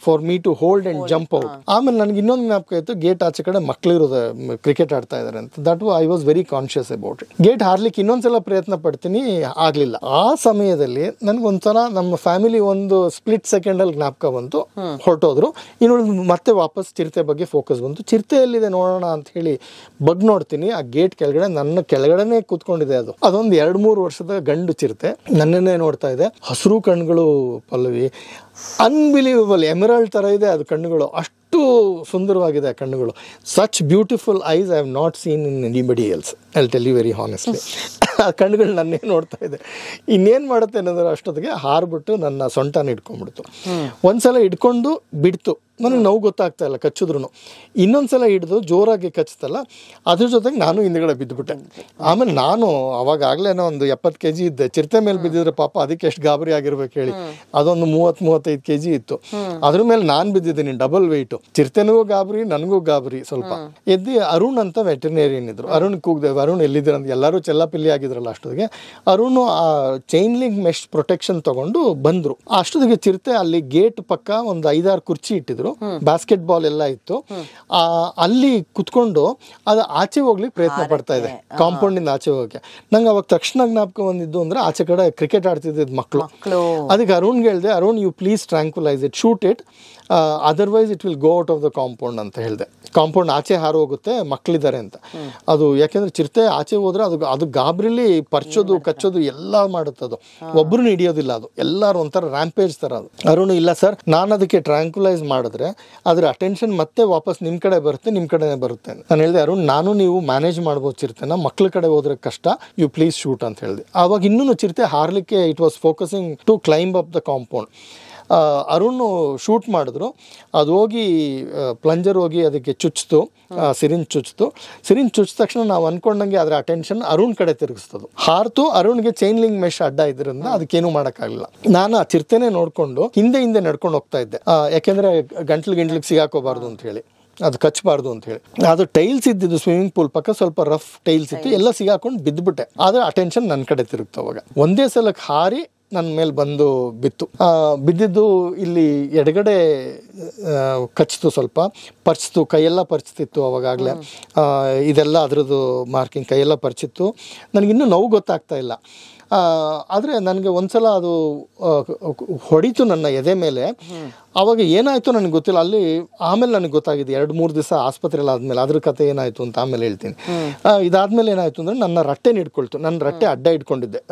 for me to hold and jump out ಆಮೇಲೆ ನನಗೆ ಇನ್ನೊಂದು ಜ್ಞಾಪಕ ಇತ್ತು ಗೇಟ್ ಆಚೆ ಕಡೆ ಮಕ್ಕಳಿರೋದು ಕ್ರಿಕೆಟ್ ಆಡ್ತಾ ಇದ್ದಾರೆ ಅಂತ that I was very conscious about it gate ಹಾರ್ಲಿಕ್ಕೆ ಇನ್ನೊಂದ್ಸಲ ಪ್ರಯತ್ನ ಪಡ್ತೀನಿ ಆಗಲಿಲ್ಲ ಆ ಸಮಯದಲ್ಲಿ ನನಗೊಂಥರ ನಮ್ಮ ಫ್ಯಾಮಿಲಿ ಒಂದು ಸ್ಪ್ಲಿಟ್ ಅಲ್ಲಿ ಜ್ಞಾಪಕ ಬಂತು ಹೊರಟೋದ್ರು ಇನ್ನೊಂದು ಮತ್ತೆ ವಾಪಸ್ ಚಿರತೆ ಬಗ್ಗೆ ಫೋಕಸ್ ಬಂತು ಚಿರತೆ ಎಲ್ಲಿದೆ ನೋಡೋಣ ಅಂತ ಹೇಳಿ ಬಗ್ ನೋಡ್ತೀನಿ ಆ ಗೇಟ್ ಕೆಳಗಡೆ ನನ್ನ ಕೆಳಗಡೆನೇ ಕೂತ್ಕೊಂಡಿದೆ ಅದು ಅದೊಂದು ಎರಡು ಮೂರು ವರ್ಷದ ಗಂಡು ಚಿರತೆ ನನ್ನನ್ನೇ ನೋಡ್ತಾ ಇದೆ ಹಸಿರು ಕಣ್ಗಳು ಪಲ್ಲವಿ ಅನ್ಬಿಲೀವಬಲ್ ಎಮರಾಲ್ಡ್ ಥರ ಇದೆ ಅದು ಕಣ್ಣುಗಳು ಅಷ್ಟು ಸುಂದರವಾಗಿದೆ ಆ ಕಣ್ಣುಗಳು such beautiful eyes I have not seen in anybody else I tell you very honestly ಆ ಕಣ್ಣುಗಳು ನನ್ನೇ ನೋಡ್ತಾ ಇದೆ ಇನ್ನೇನು ಮಾಡುತ್ತೆ ಅನ್ನೋದ್ರ ಅಷ್ಟೊತ್ತಿಗೆ ಹಾರ್ಬಿಟ್ಟು ನನ್ನ ಸೊಂಟನ ಇಟ್ಕೊಂಡ್ಬಿಡ್ತು ಒಂದ್ಸಲ ಇಟ್ಕೊಂಡು ಬಿಡ್ತು ನನಗೆ ನೋವು ಗೊತ್ತಾಗ್ತಾ ಇಲ್ಲ ಕಚ್ಚಿದ್ರು ಇನ್ನೊಂದ್ಸಲ ಹಿಡಿದು ಜೋರಾಗಿ ಕಚ್ತಲ್ಲ ಅದ್ರ ಜೊತೆಗೆ ನಾನು ಹಿಂದ್ಗಡೆ ಬಿದ್ದುಬಿಟ್ಟೆ ಆಮೇಲೆ ನಾನು ಅವಾಗಾಗಲೇನೋ ಒಂದು ಎಪ್ಪತ್ತು ಕೆ ಜಿ ಇದ್ದೆ ಚಿರತೆ ಮೇಲೆ ಬಿದ್ದಿದ್ರೆ ಪಾಪ ಅದಕ್ಕೆ ಎಷ್ಟು ಗಾಬರಿ ಆಗಿರ್ಬೇಕು ಹೇಳಿ ಅದೊಂದು ಮೂವತ್ತು ಮೂವತ್ತೈದು ಕೆ ಜಿ ಇತ್ತು ಅದ್ರ ಮೇಲೆ ನಾನು ಬಿದ್ದಿದ್ದೀನಿ ಡಬಲ್ ವೆಯ್ಟು ಚಿರತೆನಿಗೂ ಗಾಬರಿ ನನಗೂ ಗಾಬರಿ ಸ್ವಲ್ಪ ಎದ್ದು ಅರುಣ್ ಅಂತ ವೆಟರ್ನೇರಿಯನ್ ಇದ್ರು ಅರುಣ್ ಕೂಗ್ದೆ ಅರುಣ್ ಎಲ್ಲಿದ್ರು ಅಂತ ಎಲ್ಲರೂ ಚೆಲ್ಲಾಪಿಲ್ಲಿ ಆಗಿದ್ರಲ್ಲ ಅಷ್ಟೊತ್ತಿಗೆ ಅರುಣ್ ಆ ಚೈನ್ ಲಿಂಕ್ ಮೆಶ್ ಪ್ರೊಟೆಕ್ಷನ್ ತಗೊಂಡು ಬಂದರು ಅಷ್ಟೊತ್ತಿಗೆ ಚಿರತೆ ಅಲ್ಲಿ ಗೇಟ್ ಪಕ್ಕ ಒಂದು ಐದಾರು ಕುರ್ಚಿ ಇಟ್ಟಿದ್ರು ಆಡಿದ್ರು ಬಾಸ್ಕೆಟ್ ಬಾಲ್ ಎಲ್ಲ ಇತ್ತು ಅಲ್ಲಿ ಕುತ್ಕೊಂಡು ಅದು ಆಚೆ ಹೋಗ್ಲಿಕ್ಕೆ ಪ್ರಯತ್ನ ಪಡ್ತಾ ಇದೆ ಕಾಂಪೌಂಡ್ ಇಂದ ಆಚೆ ಹೋಗಕ್ಕೆ ನಂಗೆ ಅವಾಗ ತಕ್ಷಣ ಜ್ಞಾಪಕ ಬಂದಿದ್ದು ಅಂದ್ರೆ ಆಚೆ ಕಡೆ ಕ್ರಿಕೆಟ್ ಆಡ್ತಿದ್ದ ಮಕ್ಕಳು ಅದಕ್ಕೆ ಅರುಣ್ ಹೇಳಿದೆ Arun you please tranquilize it shoot it otherwise it will go out of the compound ಅಂತ ಹೇಳಿದೆ ಕಾಂಪೌಂಡ್ ಆಚೆ ಹೋಗುತ್ತೆ ಮಕ್ಕಳಿದ್ದಾರೆ ಅಂತ ಅದು ಯಾಕೆಂದ್ರೆ ಚಿರತೆ ಆಚೆ ಹೋದ್ರೆ ಅದು ಅದು ಗಾಬ್ರಿಲಿ ಪರ್ಚೋದು ಕಚ್ಚೋದು ಎಲ್ಲ ಅದು ಒಬ್ರು ಹಿಡಿಯೋದಿಲ್ಲ ಅದು ಎಲ್ಲರೂ ಒಂಥರ ರ್ಯಾಂಪೇಜ್ ತರ ಅದು ಅರುಣ್ ಇಲ್ಲ ಸರ್ ನಾನು ಅದಕ್ಕೆ ಟ್ರಾಂಕ್ಯುಲೈಸ್ ಮಾಡಿದ್ರೆ ಅದ್ರ ಅಟೆನ್ಷನ್ ಮತ್ತೆ ವಾಪಸ್ ನಿಮ್ ಕಡೆ ಬರುತ್ತೆ ನಿಮ್ ಕಡೆನೇ ಬರುತ್ತೆ ನಾನು ಹೇಳಿದೆ ಅರುಣ್ ನಾನು ನೀವು ಮ್ಯಾನೇಜ್ ಮಾಡ್ಬೋದು ಚಿರತೆನ ಮಕ್ಳ ಕಡೆ ಹೋದ್ರೆ ಕಷ್ಟ ಯು ಪ್ಲೀಸ್ ಶೂಟ್ ಅಂತ ಹೇಳಿದೆ ಆವಾಗ ಇನ್ನೂ ಚಿರತೆ ಹಾರ್ಲಿಕ್ಕೆ it was focusing to climb up the compound Arun shoot ಮಾಡಿದ್ರು ಅದು ಹೋಗಿ ಪ್ಲಂಜರ್ ಹೋಗಿ ಅದಕ್ಕೆ ಚುಚ್ಚಿತು ಸಿರಿನ್ ಚುಚ್ಚಿತು ಸಿರಿನ್ ಚುಚ್ಚಿದ ತಕ್ಷಣ ನಾವು ಅನ್ಕೊಂಡಂಗೆ ಅದರ ಅಟೆನ್ಷನ್ ಅರುಣ್ ಕಡೆ ತಿರುಗಿಸ್ತದ ಹಾರ್ತು ಅರುಣ್ಗೆ ಚೈನ್ಲಿಂಗ್ ಲಿಂಗ್ ಮೆಶ್ ಅಡ್ಡ ಇದ್ರಿಂದ ಅದಕ್ಕೇನು ಮಾಡೋಕ್ಕಾಗಲಿಲ್ಲ ನಾನು ಆ ಚಿರ್ತೆನೆ ನೋಡಿಕೊಂಡು ಹಿಂದೆ ಹಿಂದೆ ನಡ್ಕೊಂಡು ಹೋಗ್ತಾ ಇದ್ದೆ ಯಾಕೆಂದರೆ ಗಂಟ್ಲು ಗಿಂಟ್ಲಿಗೆ ಸಿಗಾಕೋಬಾರ್ದು ಅಂತ ಹೇಳಿ ಅದು ಕಚ್ಚಬಾರ್ದು ಅಂತ ಹೇಳಿ ಅದು ಟೈಲ್ಸ್ ಇದ್ದಿದ್ದು ಸ್ವಿಮ್ಮಿಂಗ್ ಪೂಲ್ ಪಕ್ಕ ಸ್ವಲ್ಪ ರಫ್ ಟೈಲ್ಸ್ ಇತ್ತು ಎಲ್ಲ ಸಿಗಾಕೊಂಡು ಬಿದ್ದುಬಿಟ್ಟೆ ಆದರೆ ಅಟೆನ್ಷನ್ ನನ್ನ ಕಡೆ ತಿರುಗ್ತಾವಾಗ ಒಂದೇ ಸಲಕ್ಕೆ ಹಾರಿ ನನ್ನ ಮೇಲೆ ಬಂದು ಬಿತ್ತು ಬಿದ್ದಿದ್ದು ಇಲ್ಲಿ ಎಡಗಡೆ ಕಚ್ಚಿತು ಸ್ವಲ್ಪ ಪರಿಚಿತು ಕೈಯೆಲ್ಲ ಪರ್ಚ್ತಿತ್ತು ಅವಾಗಲೇ ಇದೆಲ್ಲ ಅದರದ್ದು ಮಾರ್ಕಿಂಗ್ ಕೈಯೆಲ್ಲ ಪರ್ಚಿತ್ತು ನನಗಿನ್ನೂ ನೋವು ಗೊತ್ತಾಗ್ತಾ ಇಲ್ಲ ಆದರೆ ನನಗೆ ಒಂದ್ಸಲ ಅದು ಹೊಡಿತು ನನ್ನ ಎದೆ ಮೇಲೆ ಅವಾಗ ಏನಾಯಿತು ನನಗೆ ಗೊತ್ತಿಲ್ಲ ಅಲ್ಲಿ ಆಮೇಲೆ ನನಗೆ ಗೊತ್ತಾಗಿದೆ ಎರಡು ಮೂರು ದಿವಸ ಆಸ್ಪತ್ರೆಯಲ್ಲಿ ಆದಮೇಲೆ ಅದ್ರ ಕತೆ ಏನಾಯಿತು ಅಂತ ಆಮೇಲೆ ಹೇಳ್ತೀನಿ ಇದಾದ್ಮೇಲೆ ಏನಾಯಿತು ಅಂದರೆ ನನ್ನ ರಟ್ಟೆ ಹಿಡ್ಕೊಳ್ತು ನನ್ನ ರಟ್ಟೆ ಅಡ್ಡ ಇಟ್ಕೊಂಡಿದ್ದೆ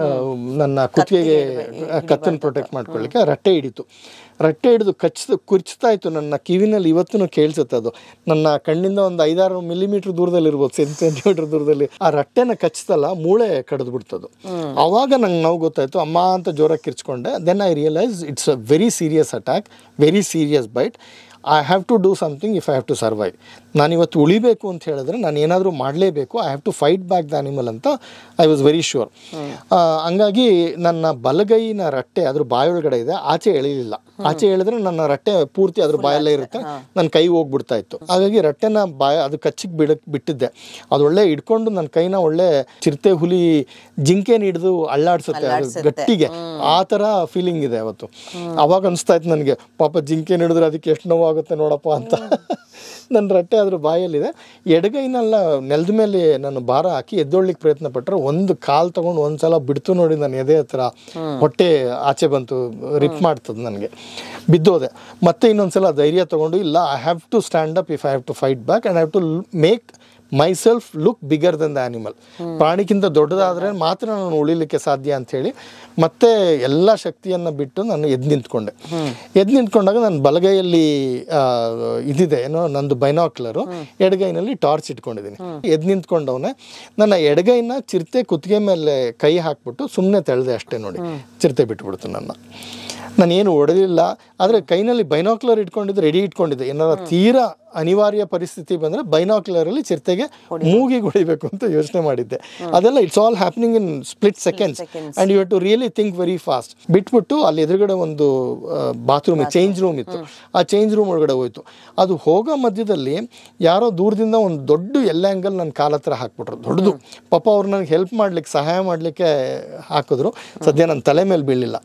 ನನ್ನ ಕುತ್ತಿಗೆಗೆ ಕತ್ತನ್ನು ಪ್ರೊಟೆಕ್ಟ್ ಮಾಡ್ಕೊಳ್ಳಿಕ್ಕೆ ರಟ್ಟೆ ಹಿಡಿತು ರಟ್ಟೆ ಹಿಡಿದು ಕಚ್ಚಿದ ಕುರ್ಚ್ತಾ ಇತ್ತು ನನ್ನ ಕಿವಿನಲ್ಲಿ ಇವತ್ತೂ ಕೇಳಿಸುತ್ತೆ ಅದು ನನ್ನ ಕಣ್ಣಿಂದ ಒಂದು ಐದಾರು ಮಿಲಿಮೀಟ್ರ್ ದೂರದಲ್ಲಿ ಸೆಂಟ್ ಸೆಂಟಿಮೀಟರ್ ದೂರದಲ್ಲಿ ಆ ರಟ್ಟೆನ ಕಚ್ತಲ್ಲ ಮೂಳೆ ಕಡ್ದು ಬಿಡ್ತದು ಆವಾಗ ನಂಗೆ ನೋವು ಗೊತ್ತಾಯ್ತು ಅಮ್ಮ ಅಂತ ಜೋರಾಗಿ ಕಿರ್ಚ್ಕೊಂಡೆ then I realize it's a very serious attack very serious bite I have to do something if I have to survive ನಾನಿವತ್ತು ಉಳಿಬೇಕು ಅಂತ ಹೇಳಿದ್ರೆ ನಾನು ಏನಾದರೂ ಮಾಡಲೇಬೇಕು I have to fight back the animal ಅಂತ ಐ ವಾಸ್ ವೆರಿ ಶ್ಯೂರ್ ಹಂಗಾಗಿ ನನ್ನ ಬಲಗೈನ ರಟ್ಟೆ ಅದ್ರ ಬಾಯೊಳಗಡೆ ಇದೆ ಆಚೆ ಎಳಿಲಿಲ್ಲ ಆಚೆ ಹೇಳಿದ್ರೆ ನನ್ನ ರಟ್ಟೆ ಪೂರ್ತಿ ಅದ್ರ ಬಾಯಲ್ಲೇ ಇರುತ್ತೆ ನನ್ನ ಕೈ ಹೋಗ್ಬಿಡ್ತಾ ಇತ್ತು ಹಾಗಾಗಿ ರಟ್ಟೆನ ಬಾಯ ಅದು ಕಚ್ಚಿಗೆ ಬಿಡ ಬಿಟ್ಟಿದ್ದೆ ಅದೊಳ್ಳೆ ಒಳ್ಳೆ ಇಟ್ಕೊಂಡು ನನ್ನ ಕೈನ ಒಳ್ಳೆ ಚಿರತೆ ಹುಲಿ ಜಿಂಕೆನ ಹಿಡಿದು ಅಳ್ಳಾಡ್ಸುತ್ತೆ ಗಟ್ಟಿಗೆ ಆ ಥರ ಫೀಲಿಂಗ್ ಇದೆ ಅವತ್ತು ಅವಾಗ ಅನಿಸ್ತಾ ಇತ್ತು ನನಗೆ ಪಾಪ ಜಿಂಕೆ ಹಿಡಿದ್ರೆ ಅದಕ್ಕೆ ಎಷ್ಟು ನೋವಾಗುತ್ತೆ ನೋಡಪ್ಪ ಅಂತ ನನ್ನ ರಟ್ಟೆ ಅದ್ರ ಬಾಯಲ್ಲಿದೆ ಎಡಗೈನೆಲ್ಲ ನೆಲದ ಮೇಲೆ ನಾನು ಭಾರ ಹಾಕಿ ಎದ್ದೊಳ್ಲಿಕ್ಕೆ ಪ್ರಯತ್ನ ಪಟ್ಟರೆ ಒಂದು ಕಾಲು ತಗೊಂಡು ಒಂದು ಸಲ ಬಿಡ್ತು ನೋಡಿ ನಾನು ಎದೆ ಹತ್ರ ಹೊಟ್ಟೆ ಆಚೆ ಬಂತು ರಿಪ್ ಮಾಡ್ತದೆ ನನಗೆ ಬಿದ್ದೋದೆ ಮತ್ತೆ ಇನ್ನೊಂದ್ಸಲ ಧೈರ್ಯ ತೊಗೊಂಡು ಇಲ್ಲ I have to stand up if I have to fight back and I have to make myself look bigger than the animal ಪ್ರಾಣಿಗಿಂತ ದೊಡ್ಡದಾದರೆ ಮಾತ್ರ ನಾನು ಉಳಿಲಿಕ್ಕೆ ಸಾಧ್ಯ ಹೇಳಿ ಮತ್ತೆ ಎಲ್ಲ ಶಕ್ತಿಯನ್ನು ಬಿಟ್ಟು ನಾನು ಎದ್ದು ನಿಂತ್ಕೊಂಡೆ ಎದ್ದು ನಿಂತ್ಕೊಂಡಾಗ ನಾನು ಬಲಗೈಯಲ್ಲಿ ಇದಿದೆ ಏನೋ ನಂದು ಬೈನಾಕ್ಲರು ಎಡಗೈನಲ್ಲಿ ಟಾರ್ಚ್ ಇಟ್ಕೊಂಡಿದ್ದೀನಿ ಎದ್ದು ನಿಂತ್ಕೊಂಡವನೇ ನನ್ನ ಎಡಗೈನ ಚಿರತೆ ಕುತ್ತಿಗೆ ಮೇಲೆ ಕೈ ಹಾಕ್ಬಿಟ್ಟು ಸುಮ್ಮನೆ ತೆಳೆದೆ ಅಷ್ಟೇ ನೋಡಿ ಚಿರತೆ ಬಿಟ್ಬಿಡ್ತು ನನ್ನ ನಾನು ಏನು ಒಡೆದಿಲ್ಲ ಆದರೆ ಕೈನಲ್ಲಿ ಬೈನಾಕ್ಲರ್ ಇಟ್ಕೊಂಡಿದ್ದೆ ರೆಡಿ ಇಟ್ಕೊಂಡಿದ್ದೆ ಏನಾರ ತೀರಾ ಅನಿವಾರ್ಯ ಪರಿಸ್ಥಿತಿ ಬಂದರೆ ಬೈನಾಕ್ಯುಲರಲ್ಲಿ ಚಿರತೆಗೆ ಮೂಗಿ ಹೊಡಿಬೇಕು ಅಂತ ಯೋಚನೆ ಮಾಡಿದ್ದೆ ಅದೆಲ್ಲ it's all happening in split seconds and you to really think very fast ಬಿಟ್ಬಿಟ್ಟು ಅಲ್ಲಿ ಎದುರುಗಡೆ ಒಂದು ಬಾತ್ರೂಮ್ ಚೇಂಜ್ ರೂಮ್ ಇತ್ತು ಆ ಚೇಂಜ್ ರೂಮ್ ಒಳಗಡೆ ಹೋಯಿತು ಅದು ಹೋಗೋ ಮಧ್ಯದಲ್ಲಿ ಯಾರೋ ದೂರದಿಂದ ಒಂದು ದೊಡ್ಡ ಎಲ್ಲ ಆ್ಯಂಗಲ್ ನನ್ನ ಕಾಲ ಹತ್ರ ಹಾಕ್ಬಿಟ್ರು ದೊಡ್ಡದು ಪಾಪ ಅವ್ರು ನನಗೆ ಹೆಲ್ಪ್ ಮಾಡ್ಲಿಕ್ಕೆ ಸಹಾಯ ಮಾಡಲಿಕ್ಕೆ ಹಾಕಿದ್ರು ಸದ್ಯ ನನ್ನ ತಲೆ ಮೇಲೆ ಬೀಳಿಲ್ಲ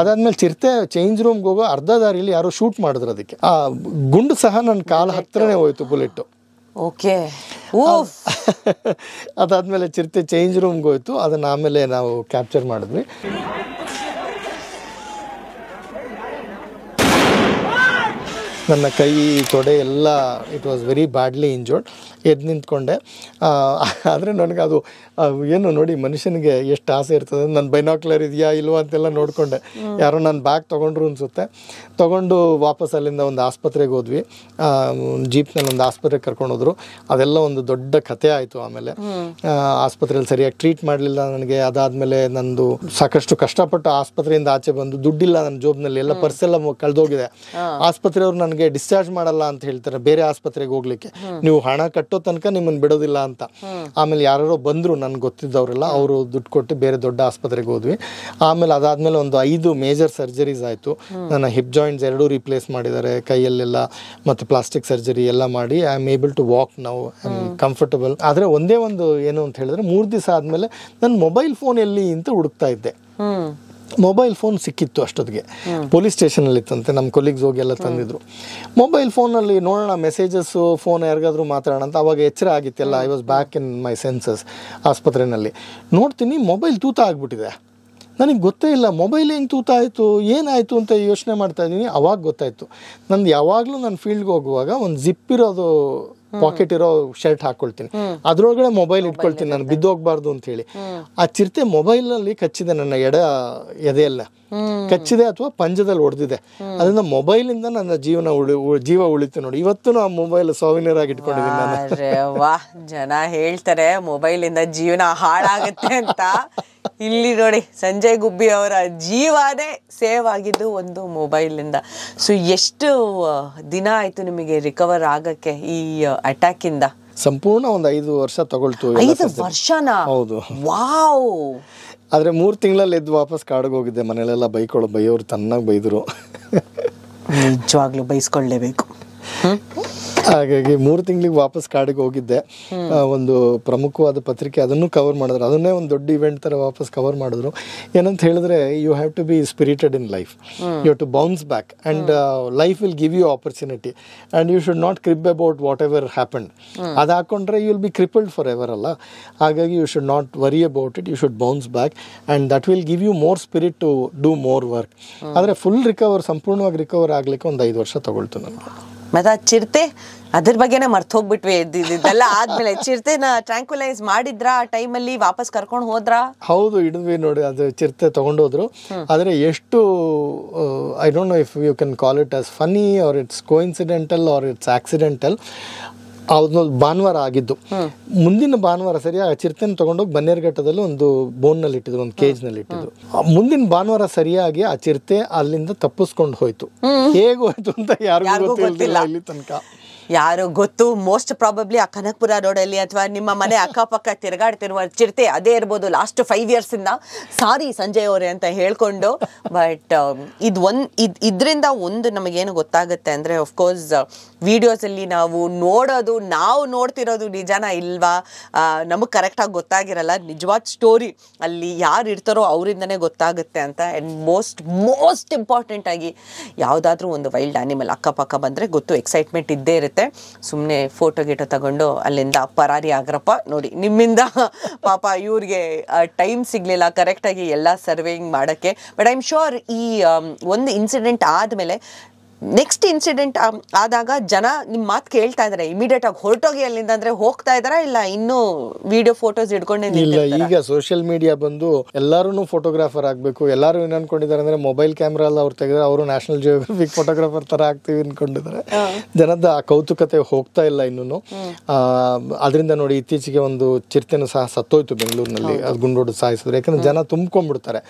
ಅದಾದ್ಮೇಲೆ ಚಿರತೆ ಚೇಂಜ್ ರೂಮ್ಗೆ ಹೋಗೋ ಅರ್ಧ ದಾರಿಯಲ್ಲಿ ಯಾರೋ ಶೂಟ್ ಮಾಡಿದ್ರು ಅದಕ್ಕೆ ಆ ಗುಂಡು ಸಹ ನನ್ನ ಕಾಲ ಹತ್ರ ಹತ್ರನೇ ಹೋಯ್ತು ಬುಲೆಟ್ ಓಕೆ ಅದಾದ್ಮೇಲೆ ಚಿರತೆ ಚೇಂಜ್ ರೂಮ್ಗೆ ಹೋಯ್ತು ಅದನ್ನ ಆಮೇಲೆ ನಾವು ಕ್ಯಾಪ್ಚರ್ ಮಾಡಿದ್ವಿ ನನ್ನ ಕೈ ತೊಡೆ ಎಲ್ಲ it was very badly injured ಎದ್ದು ನಿಂತ್ಕೊಂಡೆ ಆದರೆ ನನಗೆ ಅದು ಏನು ನೋಡಿ ಮನುಷ್ಯನಿಗೆ ಎಷ್ಟು ಆಸೆ ಇರ್ತದೆ ನನ್ನ ಬೈನಾಕ್ಯುಲರ್ ಇದೆಯಾ ಇಲ್ವಾ ಅಂತೆಲ್ಲ ನೋಡಿಕೊಂಡೆ ಯಾರೋ ನಾನು ಬ್ಯಾಗ್ ತೊಗೊಂಡ್ರು ಅನಿಸುತ್ತೆ ತೊಗೊಂಡು ವಾಪಸ್ ಅಲ್ಲಿಂದ ಒಂದು ಆಸ್ಪತ್ರೆಗೆ ಹೋದ್ವಿ ಜೀಪ್ನಲ್ಲಿ ಒಂದು ಆಸ್ಪತ್ರೆಗೆ ಕರ್ಕೊಂಡೋದ್ರು ಅದೆಲ್ಲ ಒಂದು ದೊಡ್ಡ ಕಥೆ ಆಯಿತು ಆಮೇಲೆ ಆಸ್ಪತ್ರೆಯಲ್ಲಿ ಸರಿಯಾಗಿ ಟ್ರೀಟ್ ಮಾಡಲಿಲ್ಲ ನನಗೆ ಅದಾದಮೇಲೆ ನಂದು ಸಾಕಷ್ಟು ಕಷ್ಟಪಟ್ಟು ಆಸ್ಪತ್ರೆಯಿಂದ ಆಚೆ ಬಂದು ದುಡ್ಡಿಲ್ಲ ನನ್ನ ಜೋಬ್ನಲ್ಲಿ ಎಲ್ಲ ಪರ್ಸೆಲ್ಲ ಕಳೆದೋಗಿದೆ ಆಸ್ಪತ್ರೆಯವರು ನನಗೆ ನಿಮಗೆ ಡಿಸ್ಚಾರ್ಜ್ ಮಾಡಲ್ಲ ಅಂತ ಹೇಳ್ತಾರೆ ಬೇರೆ ಆಸ್ಪತ್ರೆಗೆ ಹೋಗ್ಲಿಕ್ಕೆ ನೀವು ಹಣ ಕಟ್ಟೋ ತನಕ ನಿಮ್ಮನ್ನು ಬಿಡೋದಿಲ್ಲ ಅಂತ ಆಮೇಲೆ ಯಾರೋ ಬಂದರು ನನ್ಗೆ ಗೊತ್ತಿದ್ದವರೆಲ್ಲ ಅವರು ದುಡ್ಡು ಕೊಟ್ಟು ಬೇರೆ ದೊಡ್ಡ ಆಸ್ಪತ್ರೆಗೆ ಹೋದ್ವಿ ಆಮೇಲೆ ಅದಾದ್ಮೇಲೆ ಒಂದು ಐದು ಮೇಜರ್ ಸರ್ಜರೀಸ್ ಆಯಿತು ನನ್ನ ಹಿಪ್ ಜಾಯಿಂಟ್ಸ್ ಎರಡೂ ರಿಪ್ಲೇಸ್ ಮಾಡಿದ್ದಾರೆ ಕೈಯಲ್ಲೆಲ್ಲ ಮತ್ತು ಪ್ಲಾಸ್ಟಿಕ್ ಸರ್ಜರಿ ಎಲ್ಲ ಮಾಡಿ I am able to walk ನಾವು ಕಂಫರ್ಟಬಲ್ ಆದರೆ ಒಂದೇ ಒಂದು ಏನು ಅಂತ ಹೇಳಿದ್ರೆ ಮೂರು ದಿವಸ ಆದಮೇಲೆ ನನ್ನ ಮೊಬೈಲ್ ಫೋನ್ ಎಲ್ಲಿ ಅಂತ ಹುಡುಕ್ತಾ ಇದ್ದೆ ಮೊಬೈಲ್ ಫೋನ್ ಸಿಕ್ಕಿತ್ತು ಅಷ್ಟೊತ್ತಿಗೆ ಪೊಲೀಸ್ ಅಲ್ಲಿ ಇತ್ತಂತೆ ನಮ್ಮ ಕೊಲೀಗ್ಸ್ ಹೋಗಿ ಎಲ್ಲ ತಂದಿದ್ರು ಮೊಬೈಲ್ ಫೋನಲ್ಲಿ ನೋಡೋಣ ಮೆಸೇಜಸ್ ಫೋನ್ ಯಾರಿಗಾದ್ರೂ ಮಾತಾಡೋಣ ಅಂತ ಅವಾಗ ಎಚ್ಚರ ಆಗಿತ್ತೆಲ್ಲ I was back in my senses ಆಸ್ಪತ್ರೆಯಲ್ಲಿ ನೋಡ್ತೀನಿ ಮೊಬೈಲ್ ತೂತ ಆಗ್ಬಿಟ್ಟಿದೆ ನನಗೆ ಗೊತ್ತೇ ಇಲ್ಲ ಮೊಬೈಲ್ ಹೆಂಗೆ ತೂತ ಆಯಿತು ಏನಾಯಿತು ಅಂತ ಯೋಚನೆ ಮಾಡ್ತಾ ಇದ್ದೀನಿ ಅವಾಗ ಗೊತ್ತಾಯಿತು ನಂದು ಯಾವಾಗಲೂ ನಾನು ಫೀಲ್ಡ್ಗೆ ಹೋಗುವಾಗ ಒಂದು ಜಿಪ್ ಇರೋದು ಪಾಕೆಟ್ ಇರೋ ಶರ್ಟ್ ಹಾಕೊಳ್ತೀನಿ ಅದ್ರೊಳಗಡೆ ಮೊಬೈಲ್ ಇಟ್ಕೊಳ್ತೀನಿ ನಾನು ಹೋಗ್ಬಾರ್ದು ಅಂತ ಹೇಳಿ ಆ ಚಿರತೆ ಮೊಬೈಲ್ ನಲ್ಲಿ ಕಚ್ಚಿದೆ ನನ್ನ ಎಡ ಎದೆಯಲ್ಲ ಕಚ್ಚಿದೆ ಅಥವಾ ಪಂಜದಲ್ಲಿ ಹೊಡೆದಿದೆ ಅದರಿಂದ ಮೊಬೈಲ್ ಇಂದ ನನ್ನ ಜೀವನ ಉಳಿ ಜೀವ ಉಳಿತು ನೋಡಿ ಇವತ್ತು ಆ ಮೊಬೈಲ್ ಸೋವಿನಿಯರ್ ಆಗಿ ಇಟ್ಕೊಂಡಿದ್ದೀನಿ
ಜನ ಹೇಳ್ತಾರೆ ಮೊಬೈಲ್ ಇಂದ ಜೀವನ ಹಾಳಾಗುತ್ತೆ ಅಂತ ಇಲ್ಲಿ ನೋಡಿ ಸಂಜಯ್ ಗುಬ್ಬಿ ಅವರ ಜೀವನೇ ಸೇವ್ ಆಗಿದ್ದು ಒಂದು ಮೊಬೈಲಿಂದ ಸೊ ಎಷ್ಟು ದಿನ ಆಯ್ತು ನಿಮಗೆ ರಿಕವರ್ ಆಗಕ್ಕೆ ಈ ಅಟ್ಯಾಕ್ ಇಂದ
ಸಂಪೂರ್ಣ ಒಂದು ಐದು ವರ್ಷ ತಗೊಳ್ತು ಐದು ವರ್ಷನಾ ಹೌದು ವಾವ್ ಆದ್ರೆ ಮೂರು ತಿಂಗಳಲ್ಲಿ ಎದ್ದು ವಾಪಸ್ ಕಾಡಿಗೆ ಹೋಗಿದ್ದೆ ಮನೇಲೆಲ್ಲ ಬೈಕೊಳ್ಳೋ ಬೈಯೋರು ತನ್ನಾಗಿ ಬೈದ್ರು ನಿಜವಾಗ್ಲೂ ಬೈಸ್ಕೊಳ್ಳೇಬೇಕು ಹಾಗಾಗಿ ಮೂರು ತಿಂಗಳಿಗೆ ವಾಪಸ್ ಕಾಡಿಗೆ ಹೋಗಿದ್ದೆ ಒಂದು ಪ್ರಮುಖವಾದ ಪತ್ರಿಕೆ ಅದನ್ನು ಕವರ್ ಮಾಡಿದ್ರು ಅದನ್ನೇ ಒಂದು ದೊಡ್ಡ ಇವೆಂಟ್ ಥರ ವಾಪಸ್ ಕವರ್ ಮಾಡಿದ್ರು ಏನಂತ ಹೇಳಿದ್ರೆ you have to be spirited in life you to bounce back and life will give you opportunity and you should not crib about whatever happen ಅದು ಹಾಕೊಂಡ್ರೆ you will be crippled forever ಅಲ್ಲ ಹಾಗಾಗಿ you should not worry about it you should bounce back and that will give you more spirit to do more work ಆದರೆ full recover ಸಂಪೂರ್ಣವಾಗಿ recover ಆಗಲಿಕ್ಕೆ ಒಂದು ಐದು ವರ್ಷ ತೊಗೊಳ್ತು ನಾನು ಮತ್ತೆ ಚಿರ್ತೆ ಚಿರತೆ ಅದ್ರ ಬಗ್ಗೆನೇ ಹೋಗ್ಬಿಟ್ವಿ ಇದ್ದಿದ್ದೆಲ್ಲ ಆದ್ಮೇಲೆ
ಚಿರತೆನ ಟ್ರಾಂಕ್ಯುಲೈಸ್ ಮಾಡಿದ್ರ ಆ ಟೈಮಲ್ಲಿ ವಾಪಸ್ ಕರ್ಕೊಂಡು ಹೋದ್ರ
ಹೌದು ಇಡದ್ವಿ ನೋಡಿ ಅದು ಚಿರತೆ ತಗೊಂಡೋದ್ರು ಆದ್ರೆ ಎಷ್ಟು I don't know if you can call it as funny or it's coincidental or it's accidental ಅವ್ರದ್ದು ಭಾನುವಾರ ಆಗಿದ್ದು ಮುಂದಿನ ಭಾನುವಾರ ಸರಿ ಆ ಚಿರತೆನ ತಗೊಂಡೋಗಿ ಬನ್ನೇರ್ಘಟ್ಟದಲ್ಲಿ ಒಂದು ನಲ್ಲಿ ಇಟ್ಟಿದ್ರು ಒಂದು ಕೇಜ್ ನಲ್ಲಿ ಇಟ್ಟಿದ್ರು ಮುಂದಿನ ಭಾನುವಾರ ಸರಿಯಾಗಿ ಆ ಚಿರತೆ ಅಲ್ಲಿಂದ ತಪ್ಪಿಸ್ಕೊಂಡು ಹೋಯ್ತು
ಹೇಗೆ ಹೋಯ್ತು ಅಂತ ಯಾರಿಗೂ ಗೊತ್ತಿಲ್ಲ ಇಲ್ಲಿ ತನಕ ಯಾರು ಗೊತ್ತು ಮೋಸ್ಟ್ ಪ್ರಾಬಬ್ಲಿ ಆ ಕನಕಪುರ ರೋಡಲ್ಲಿ ಅಥವಾ ನಿಮ್ಮ ಮನೆ ಅಕ್ಕಪಕ್ಕ ತಿರುಗಾಡ್ತಿರುವ ಚಿರತೆ ಅದೇ ಇರ್ಬೋದು ಲಾಸ್ಟ್ ಫೈವ್ ಇಂದ ಸಾರಿ ಸಂಜಯ್ ಅವರೇ ಅಂತ ಹೇಳ್ಕೊಂಡು ಬಟ್ ಇದು ಒಂದು ಇದ್ರಿಂದ ಒಂದು ನಮಗೇನು ಗೊತ್ತಾಗುತ್ತೆ ಅಂದ್ರೆ ಆಫ್ ಕೋರ್ಸ್ ವಿಡಿಯೋಸಲ್ಲಿ ನಾವು ನೋಡೋದು ನಾವು ನೋಡ್ತಿರೋದು ನಿಜಾನ ಇಲ್ವಾ ನಮಗೆ ಕರೆಕ್ಟಾಗಿ ಗೊತ್ತಾಗಿರಲ್ಲ ನಿಜವಾದ ಸ್ಟೋರಿ ಅಲ್ಲಿ ಯಾರು ಇರ್ತಾರೋ ಅವರಿಂದನೇ ಗೊತ್ತಾಗುತ್ತೆ ಅಂತ ಆ್ಯಂಡ್ ಮೋಸ್ಟ್ ಮೋಸ್ಟ್ ಇಂಪಾರ್ಟೆಂಟಾಗಿ ಯಾವುದಾದ್ರೂ ಒಂದು ವೈಲ್ಡ್ ಆ್ಯನಿಮಲ್ ಅಕ್ಕಪಕ್ಕ ಬಂದರೆ ಗೊತ್ತು ಎಕ್ಸೈಟ್ಮೆಂಟ್ ಇದ್ದೇ ಇರುತ್ತೆ ಸುಮ್ಮನೆ ಫೋಟೋ ಗೀಟೋ ತಗೊಂಡು ಅಲ್ಲಿಂದ ಪರಾರಿ ಆಗ್ರಪ್ಪ ನೋಡಿ ನಿಮ್ಮಿಂದ ಪಾಪ ಇವ್ರಿಗೆ ಟೈಮ್ ಸಿಗಲಿಲ್ಲ ಕರೆಕ್ಟಾಗಿ ಎಲ್ಲ ಸರ್ವೇಯಿಂಗ್ ಮಾಡೋಕ್ಕೆ ಬಟ್ ಐ ಆಮ್ ಶೋರ್ ಈ ಒಂದು ಇನ್ಸಿಡೆಂಟ್ ಆದಮೇಲೆ ನೆಕ್ಸ್ಟ್ ಇನ್ಸಿಡೆಂಟ್ um, ಆದಾಗ ಜನ ನಿಮ್ಮ ಮಾತು ಕೇಳ್ತಾ ಇದ್ದಾರೆ ಇಮಿಡಿಯೇಟ್ ಆಗಿ ಹೊರಟೋಗಿ ಅಲ್ಲಿಂದ ಅಂದ್ರೆ ಹೋಗ್ತಾ ಇದಾರಾ ಇಲ್ಲ ಇನ್ನೂ ವಿಡಿಯೋ ಫೋಟೋಸ್ ಇಟ್ಕೊಂಡೇ ಇಲ್ಲ ಈಗ
ಸೋಷಿಯಲ್ ಮೀಡಿಯಾ ಬಂದು ಎಲ್ಲರೂ ಫೋಟೋಗ್ರಾಫರ್ ಆಗ್ಬೇಕು ಎಲ್ಲರೂ ಏನ್ ಅನ್ಕೊಂಡಿದ್ದಾರೆ ಅಂದ್ರೆ ಮೊಬೈಲ್ ಕ್ಯಾಮ್ರಾ ಎಲ್ಲ ಅವ್ರು ತೆಗೆದ್ರೆ ಅವರು ನ್ಯಾಷನಲ್ ಜಿಯೋಗ್ರಫಿಕ್ ಫೋಟೋಗ್ರಾಫರ್ ತರ ಆಗ್ತೀವಿ ಅನ್ಕೊಂಡಿದ್ದಾರೆ ಜನದ ಆ ಕೌತುಕತೆ ಹೋಗ್ತಾ ಇಲ್ಲ ಇನ್ನೂ ಅದರಿಂದ ನೋಡಿ ಇತ್ತೀಚೆಗೆ ಒಂದು ಚಿರತೆನು ಸಹ ಸತ್ತೋಯ್ತು ಬೆಂಗಳೂರಿನಲ್ಲಿ ಅದು ಗುಂಡೋಡು ಸಾಯಿಸಿದ್ರೆ ಯಾಕಂದ್ರೆ ಜನ ತುಂಬ್ಕೊಂಡ್ಬಿಡ್ತಾರೆ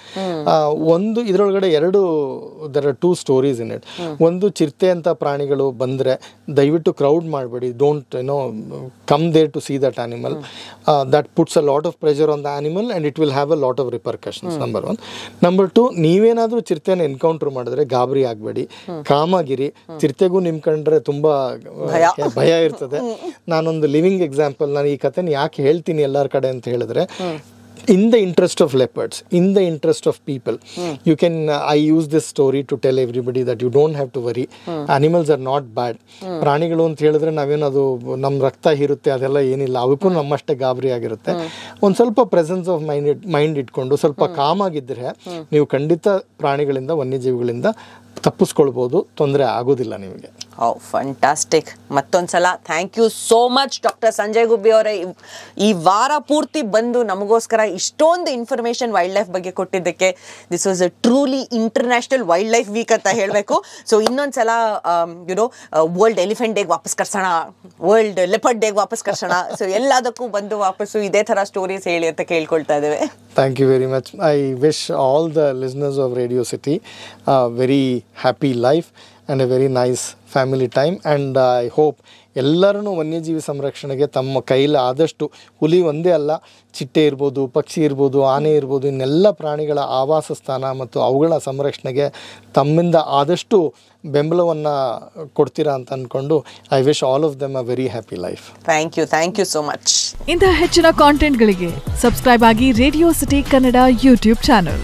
ಒಂದು ಇದರೊಳಗಡೆ ಎರಡು there are two stories in it ಒಂದು ಒಂದು ಚಿರತೆ ಅಂತ ಪ್ರಾಣಿಗಳು ಬಂದರೆ ದಯವಿಟ್ಟು ಕ್ರೌಡ್ ಮಾಡಬೇಡಿ ಡೋಂಟ್ ಏನೋ come there to see that animal that puts a lot of pressure on the animal and it will have a lot of repercussions number one number two ನೀವೇನಾದರೂ ಚಿರತೆನ ಎನ್ಕೌಂಟರ್ ಮಾಡಿದ್ರೆ ಗಾಬರಿ ಆಗಬೇಡಿ ಕಾಮಾಗಿರಿ ಚಿರತೆಗೂ ನಿಮ್ಮ ಕಂಡ್ರೆ ತುಂಬ uh, ಭಯ ಇರ್ತದೆ ನಾನೊಂದು ಲಿವಿಂಗ್ ಎಕ್ಸಾಂಪಲ್ ನಾನು ಈ ಕಥೆನ ಯಾಕೆ ಹೇಳ್ತೀನಿ ಎಲ್ಲರ ಕಡೆ ಅಂತ ಹೇಳಿದ್ರೆ in the interest of leopards in the interest of people you can I use this story to tell everybody that you don't have to worry animals are not bad ಪ್ರಾಣಿಗಳು ಅಂತ ಹೇಳಿದ್ರೆ ನಾವೇನು ಅದು ನಮ್ ರಕ್ತ ಇರುತ್ತೆ ಅದೆಲ್ಲ ಏನಿಲ್ಲ ಅವಕ್ಕೂ ನಮ್ಮಷ್ಟೇ ಗಾಬರಿ ಆಗಿರುತ್ತೆ ಒಂದು ಸ್ವಲ್ಪ ಪ್ರೆಸೆನ್ಸ್ ಆಫ್ ಮೈಂಡ್ ಇಟ್ಕೊಂಡು ಸ್ವಲ್ಪ ಕಾಮ್ ಆಗಿದ್ರೆ ನೀವು ಖಂಡಿತ ಪ್ರಾಣಿಗಳಿಂದ ವನ್ಯಜೀವಿಗಳಿಂದ ತಪ್ಪಿಸ್ಕೊಳ್ಬೋದು ತೊಂದರೆ ಆಗೋದಿಲ್ಲ ನಿಮಗೆ ಫಂಟಾಸ್ಟಿಕ್
ಸಲ thank you so much doctor Sanjay Gubbi ಅವರೇ ಈ ವಾರ ಪೂರ್ತಿ ಬಂದು ನಮಗೋಸ್ಕರ ಇಷ್ಟೊಂದು ಇನ್ಫಾರ್ಮೇಷನ್ ವೈಲ್ಡ್ ಲೈಫ್ ಬಗ್ಗೆ ಕೊಟ್ಟಿದ್ದಕ್ಕೆ this was a truly international wildlife week ಅಂತ ಹೇಳಬೇಕು ಸೊ ಇನ್ನೊಂದ್ಸಲ ಯುನೋ ವರ್ಲ್ಡ್ ಎಲಿಫೆಂಟ್ ಡೇಗೆ ವಾಪಸ್ ಕರ್ಸೋಣ ವರ್ಲ್ಡ್ ಲೆಪರ್ಡ್ ಡೇಗೆ ವಾಪಸ್ ಕರ್ಸೋಣ ಸೊ ಎಲ್ಲದಕ್ಕೂ ಬಂದು ವಾಪಸ್ಸು ಇದೇ ಥರ ಸ್ಟೋರೀಸ್ ಹೇಳಿ ಅಂತ ಕೇಳ್ಕೊಳ್ತಾ ಇದ್ದೇವೆ
thank you very much I wish all the listeners of Radio City very happy life and a very nice family time and I hope ಎಲ್ಲರೂ ವನ್ಯಜೀವಿ ಸಂರಕ್ಷಣೆಗೆ ತಮ್ಮ ಕೈಲಿ ಆದಷ್ಟು ಹುಲಿ ಒಂದೇ ಅಲ್ಲ ಚಿಟ್ಟೆ ಇರ್ಬೋದು ಪಕ್ಷಿ ಇರ್ಬೋದು ಆನೆ ಇರ್ಬೋದು ಇನ್ನೆಲ್ಲ ಪ್ರಾಣಿಗಳ ಆವಾಸ ಸ್ಥಾನ ಮತ್ತು ಅವುಗಳ ಸಂರಕ್ಷಣೆಗೆ ತಮ್ಮಿಂದ ಆದಷ್ಟು ಬೆಂಬಲವನ್ನು ಕೊಡ್ತೀರಾ ಅಂತ ಅಂದ್ಕೊಂಡು I wish all of them a very happy life thank you thank you so much
ಇಂತಹ ಹೆಚ್ಚಿನ ಕಾಂಟೆಂಟ್ಗಳಿಗೆ ಸಬ್ಸ್ಕ್ರೈಬ್ ಆಗಿ Radio City Kannada YouTube channel